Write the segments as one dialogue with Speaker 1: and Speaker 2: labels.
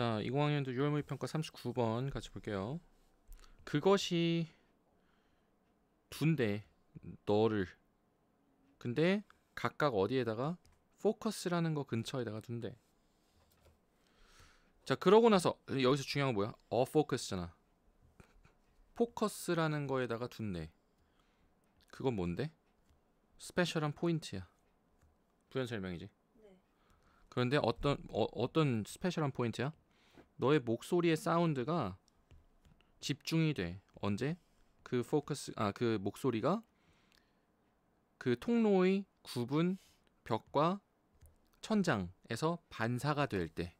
Speaker 1: 자, 20학년도 6월 모의평가 39번 같이 볼게요. 그것이 둔데 너를 근데 각각 어디에다가 포커스라는 거 근처에다가 둔대. 자, 그러고 나서 여기서 중요한 건 뭐야? 어 포커스잖아. 포커스라는 거에다가 둔대. 그건 뭔데? 스페셜한 포인트야. 부연 설명이지. 네. 그런데 어떤 어, 어떤 스페셜한 포인트야? 너의 목소리의 사운드가 집중이 돼. 언제? 그 포커스 아그 목소리가 그 통로의 구분 벽과 천장에서 반사가 될 때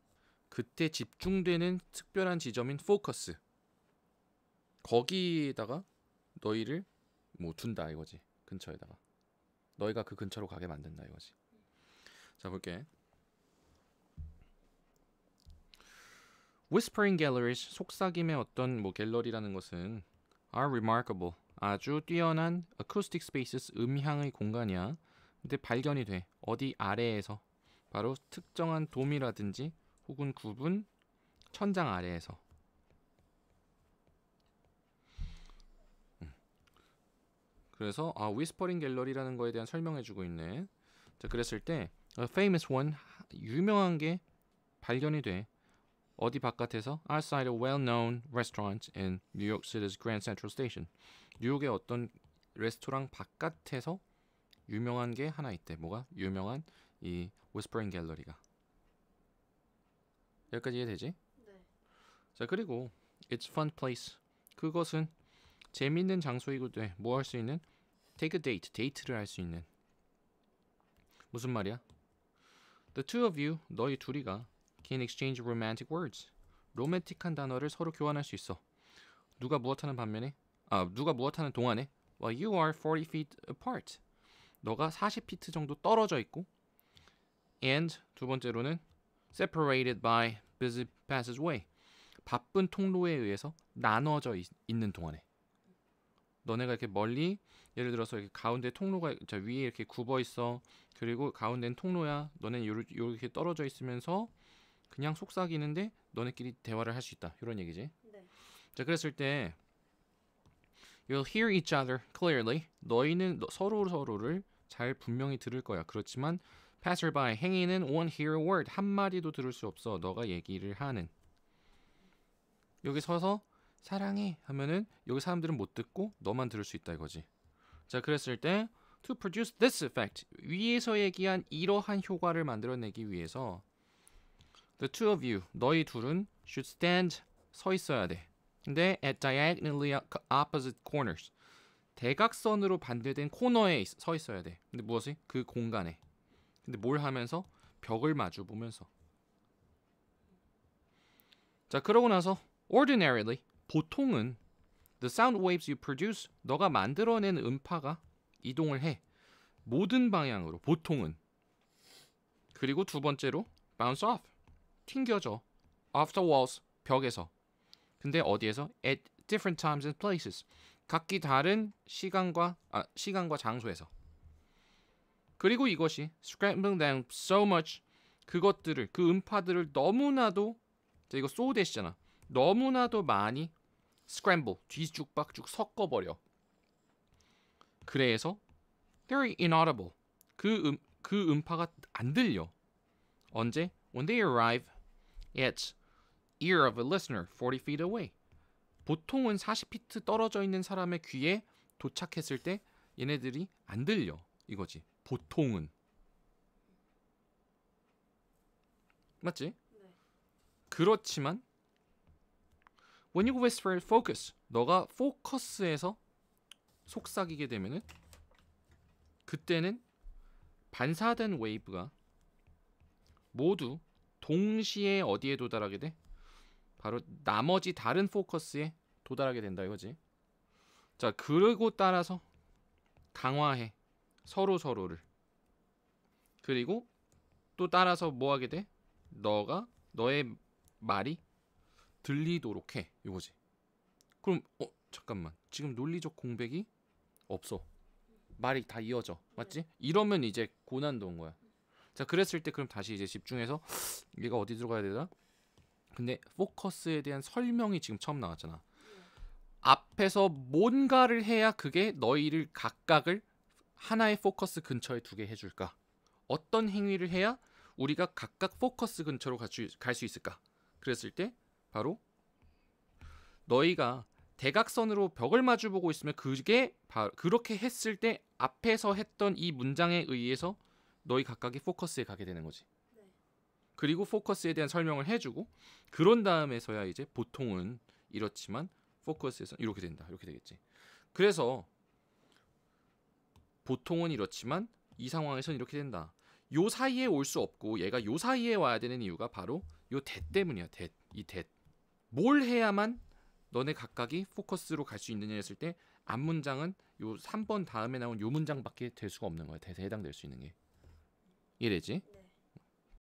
Speaker 1: 그때 집중되는 특별한 지점인 포커스 거기다가 너희를 뭐 둔다 이거지 근처에다가 너희가 그 근처로 가게 만든다 이거지 자 볼게 Whispering Galleries, 속삭임의 어떤 뭐 갤러리라는 것은 are remarkable, 아주 뛰어난 acoustic spaces, 음향의 공간이야. 근데 발견이 돼. 어디 아래에서. 바로 특정한 돔이라든지 혹은 구분 천장 아래에서. 음. 그래서 아 위스퍼링 갤러리라는 거에 대한 설명해 주고 있네. 자, 그랬을 때 a famous one 유명한 게 발견이 돼. 어디 바깥에서 outside a well-known restaurant in New York City's Grand Central Station. 뉴욕의 어떤 레스토랑 바깥에서 유명한 게 하나 있대. 뭐가? 유명한 이 whispering 갤러리가. 여기까지 이해되지? 네. 자, 그리고 it's fun place. 그것은 재밌는 장소이고 네, 뭐할 수 있는 take a date, 데이트를 할 수 있는 무슨 말이야? The two of you, 너희 둘이가 can exchange romantic words. 로맨틱한 단어를 서로 교환할 수 있어. 누가 무엇 하는 반면에 아, 누가 무엇 하는 동안에 well, you are 40 feet apart. 너가 40피트 정도 떨어져 있고 and 두 번째로는 separated by busy passageway. 바쁜 통로에 의해서 나눠져 있, 는 동안에 너네가 이렇게 멀리 예를 들어서 이렇게 가운데 통로가 위에 이렇게 굽어 있어 그리고 가운데는 통로야 너네는 요렇게 떨어져 있으면서 그냥 속삭이는데 너네끼리 대화를 할 수 있다. 이런 얘기지. 네. 자, 그랬을 때 You'll hear each other clearly. 너희는 서로 서로를 잘 분명히 들을 거야. 그렇지만 passerby 행인은 won't hear a word 한 마디도 들을 수 없어. 너가 얘기를 하는 여기 서서 사랑해 하면은 여기 사람들은 못 듣고 너만 들을 수 있다 이거지. 자 그랬을 때 to produce this effect 위에서 얘기한 이러한 효과를 만들어내기 위해서 The two of you, 너희 둘은 should stand 서 있어야 돼. 근데 at diagonally opposite corners. 대각선으로 반대된 코너에 서 있어야 돼. 근데 무엇이? 그 공간에. 근데 뭘 하면서? 벽을 마주 보면서. 자, 그러고 나서 ordinarily 보통은 the sound waves you produce 너가 만들어낸 음파가 이동을 해. 모든 방향으로 보통은. 그리고 두 번째로 bounce off. 튕겨져. After walls 벽에서. 근데 어디에서? At different times and places. 각기 다른 시간과 아, 시간과 장소에서. 그리고 이것이 scrambling down so much 그것들을 그 음파들을 너무나도 이거 so 대시잖아. 너무나도 많이 scramble 뒤죽박죽 섞어 버려. 그래서 v e r y inaudible. 그 음, 그 음파가 안 들려. 언제? When they arrive its ear of a listener 40 feet away. 보통은 40피트 떨어져 있는 사람의 귀에 도착했을 때 얘네들이 안 들려 이거지. 보통은 맞지? 네. 그렇지만 when you whisper focus 너가 포커스에서 속삭이게 되면은 그때는 반사된 웨이브가 모두 동시에 어디에 도달하게 돼? 바로 나머지 다른 포커스에 도달하게 된다 이거지. 자, 그리고 따라서 강화해. 서로 서로를. 그리고 또 따라서 뭐 하게 돼? 너가 너의 말이 들리도록 해. 이거지. 그럼 어, 잠깐만. 지금 논리적 공백이 없어. 말이 다 이어져. 맞지? 이러면 이제 고난도인 거야. 자 그랬을 때 그럼 다시 이제 집중해서 얘가 어디 들어가야 되나? 근데 포커스에 대한 설명이 지금 처음 나왔잖아. 앞에서 뭔가를 해야 그게 너희를 각각을 하나의 포커스 근처에 두게 해줄까? 어떤 행위를 해야 우리가 각각 포커스 근처로 갈 수 있을까? 그랬을 때 바로 너희가 대각선으로 벽을 마주보고 있으면 그게 바로 그렇게 했을 때 앞에서 했던 이 문장에 의해서 너희 각각의 포커스에 가게 되는 거지. 네. 그리고 포커스에 대한 설명을 해주고 그런 다음에서야 이제 보통은 이렇지만 포커스에서 이렇게 된다 이렇게 되겠지. 그래서 보통은 이렇지만 이 상황에선 이렇게 된다. 요 사이에 올 수 없고 얘가 요 사이에 와야 되는 이유가 바로 요 대 때문이야. 대. 이 대. 뭘 해야만 너네 각각이 포커스로 갈 수 있느냐 했을 때 앞문장은 요 3번 다음에 나온 요 문장밖에 될 수가 없는 거야. 대세 해당될 수 있는 게. 이래지